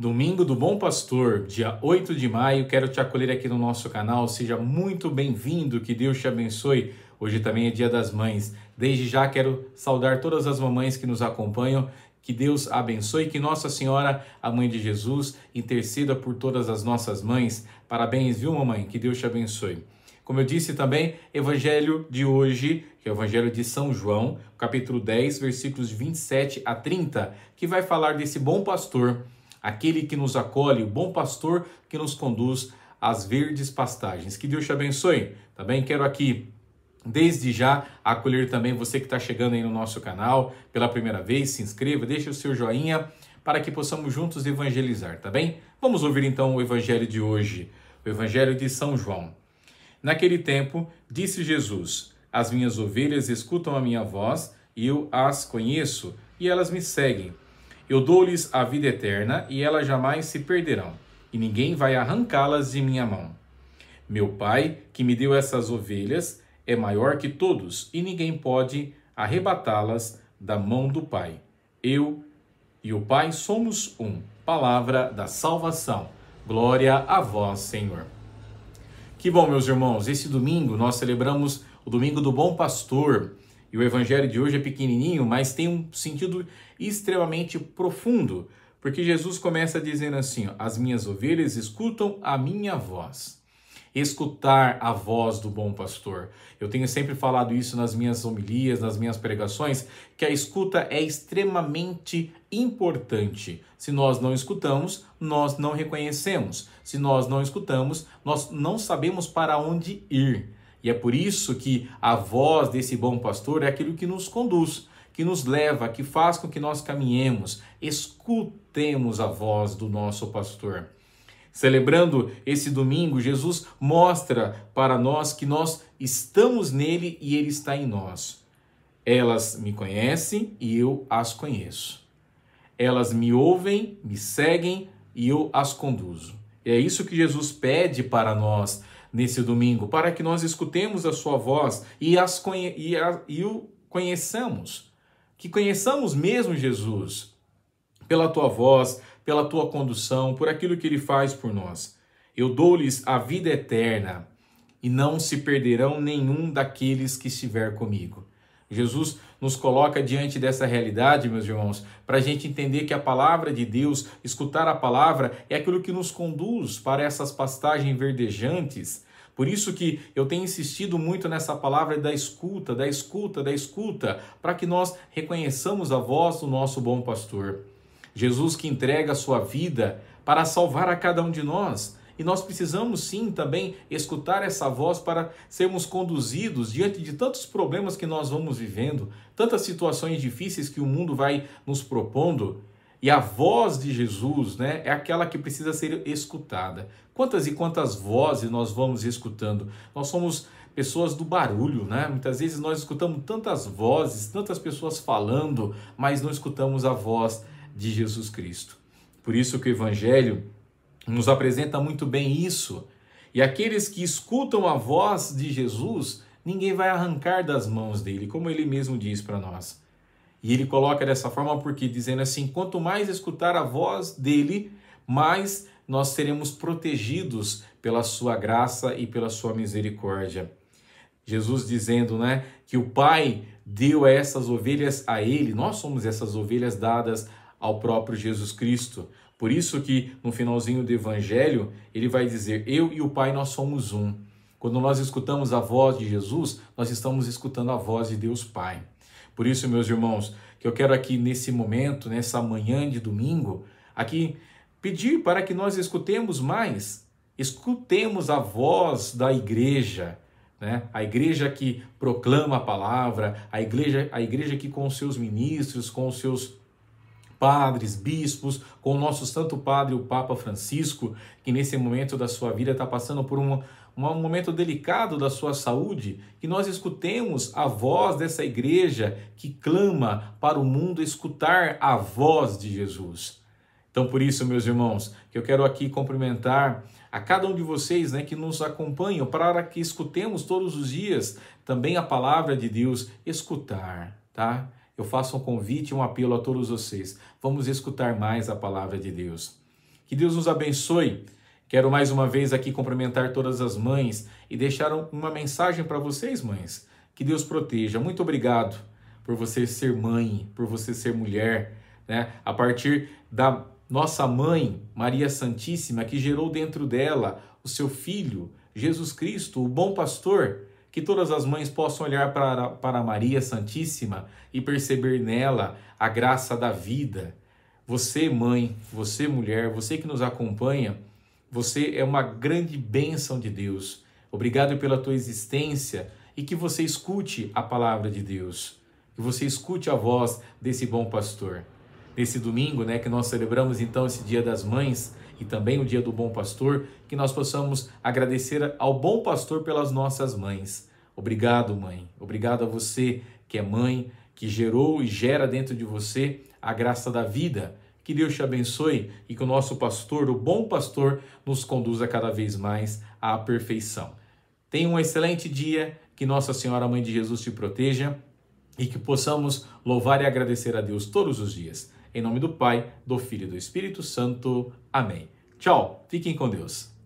Domingo do Bom Pastor, dia 8 de maio, quero te acolher aqui no nosso canal. Seja muito bem-vindo, que Deus te abençoe. Hoje também é Dia das Mães. Desde já quero saudar todas as mamães que nos acompanham. Que Deus abençoe, que Nossa Senhora, a mãe de Jesus, interceda por todas as nossas mães. Parabéns, viu, mamãe? Que Deus te abençoe. Como eu disse também, Evangelho de hoje, que é o Evangelho de São João, capítulo 10, versículos 27 a 30, que vai falar desse bom pastor aquele que nos acolhe, o bom pastor que nos conduz às verdes pastagens. Que Deus te abençoe, tá bem? Quero aqui Desde já, acolher também você que está chegando aí no nosso canal pela primeira vez, se inscreva, deixe o seu joinha para que possamos juntos evangelizar, tá bem? Vamos ouvir então o evangelho de hoje, o evangelho de São João. Naquele tempo, disse Jesus: As minhas ovelhas escutam a minha voz, e eu as conheço, e elas me seguem. Eu dou-lhes a vida eterna e elas jamais se perderão, e ninguém vai arrancá-las de minha mão. Meu Pai, que me deu essas ovelhas, é maior que todos, e ninguém pode arrebatá-las da mão do Pai. Eu e o Pai somos um. Palavra da salvação. Glória a vós, Senhor. Que bom, meus irmãos, esse domingo nós celebramos o Domingo do Bom Pastor. E o evangelho de hoje é pequenininho, mas tem um sentido extremamente profundo, porque Jesus começa dizendo assim: As minhas ovelhas escutam a minha voz. Escutar a voz do bom pastor. Eu tenho sempre falado isso nas minhas homilias, nas minhas pregações, que a escuta é extremamente importante. Se nós não escutamos, nós não reconhecemos. Se nós não escutamos, nós não sabemos para onde ir. E é por isso que a voz desse bom pastor é aquilo que nos conduz, que nos leva, que faz com que nós caminhemos. Escutemos a voz do nosso pastor. Celebrando esse domingo, Jesus mostra para nós que nós estamos nele e ele está em nós. Elas me conhecem e eu as conheço. Elas me ouvem, me seguem e eu as conduzo. É isso que Jesus pede para nós nesse domingo, para que nós escutemos a Sua voz e, as conhe e, a, e o conheçamos. Que conheçamos mesmo Jesus pela Tua voz, pela Tua condução, por aquilo que Ele faz por nós. Eu dou-lhes a vida eterna e não se perderão nenhum daqueles que estiver comigo. Jesus nos coloca diante dessa realidade, meus irmãos, para a gente entender que a palavra de Deus, escutar a palavra, é aquilo que nos conduz para essas pastagens verdejantes. Por isso que eu tenho insistido muito nessa palavra da escuta, da escuta, da escuta, para que nós reconheçamos a voz do nosso bom pastor. Jesus que entrega a sua vida para salvar a cada um de nós. E nós precisamos sim também escutar essa voz para sermos conduzidos diante de tantos problemas que nós vamos vivendo, tantas situações difíceis que o mundo vai nos propondo. E a voz de Jesus né, é aquela que precisa ser escutada. Quantas e quantas vozes nós vamos escutando? Nós somos pessoas do barulho, né? Muitas vezes nós escutamos tantas vozes, tantas pessoas falando, mas não escutamos a voz de Jesus Cristo. Por isso que o Evangelho nos apresenta muito bem isso. E aqueles que escutam a voz de Jesus, ninguém vai arrancar das mãos dele, como ele mesmo diz para nós. E ele coloca dessa forma porque dizendo assim: quanto mais escutar a voz dele, mais nós seremos protegidos pela sua graça e pela sua misericórdia. Jesus dizendo, né, que o Pai deu essas ovelhas a ele, nós somos essas ovelhas dadas ao próprio Jesus Cristo. Por isso que no finalzinho do evangelho, ele vai dizer: "Eu e o Pai nós somos um". Quando nós escutamos a voz de Jesus, nós estamos escutando a voz de Deus Pai. Por isso, meus irmãos, que eu quero aqui nesse momento, nessa manhã de domingo, aqui pedir para que nós escutemos mais, escutemos a voz da igreja, né? A igreja que proclama a palavra, a igreja, a igreja que com seus ministros, com seus padres, bispos, com o nosso Santo Padre, o Papa Francisco, que nesse momento da sua vida está passando por um, um momento delicado da sua saúde, que nós escutemos a voz dessa igreja que clama para o mundo escutar a voz de Jesus. Então, por isso, meus irmãos, que eu quero aqui cumprimentar a cada um de vocês né, que nos acompanham, para que escutemos todos os dias também a palavra de Deus, escutar, tá? eu faço um convite, e um apelo a todos vocês. Vamos escutar mais a palavra de Deus. Que Deus nos abençoe. Quero mais uma vez aqui cumprimentar todas as mães e deixar uma mensagem para vocês, mães. Que Deus proteja. Muito obrigado por você ser mãe, por você ser mulher, né? A partir da nossa mãe, Maria Santíssima, que gerou dentro dela o seu filho, Jesus Cristo, o bom pastor, que todas as mães possam olhar para, para Maria Santíssima e perceber nela a graça da vida. Você, mãe, você, mulher, você que nos acompanha, você é uma grande bênção de Deus. Obrigado pela tua existência e que você escute a palavra de Deus, que você escute a voz desse bom pastor. Nesse domingo, né, que nós celebramos então esse Dia das Mães, e também o Dia do Bom Pastor, que nós possamos agradecer ao Bom Pastor pelas nossas mães. Obrigado, mãe. Obrigado a você que é mãe, que gerou e gera dentro de você a graça da vida. Que Deus te abençoe e que o nosso pastor, o bom pastor, nos conduza cada vez mais à perfeição. Tenha um excelente dia, que Nossa Senhora, Mãe de Jesus, te proteja e que possamos louvar e agradecer a Deus todos os dias. Em nome do Pai, do Filho e do Espírito Santo. Amém. Tchau, fiquem com Deus.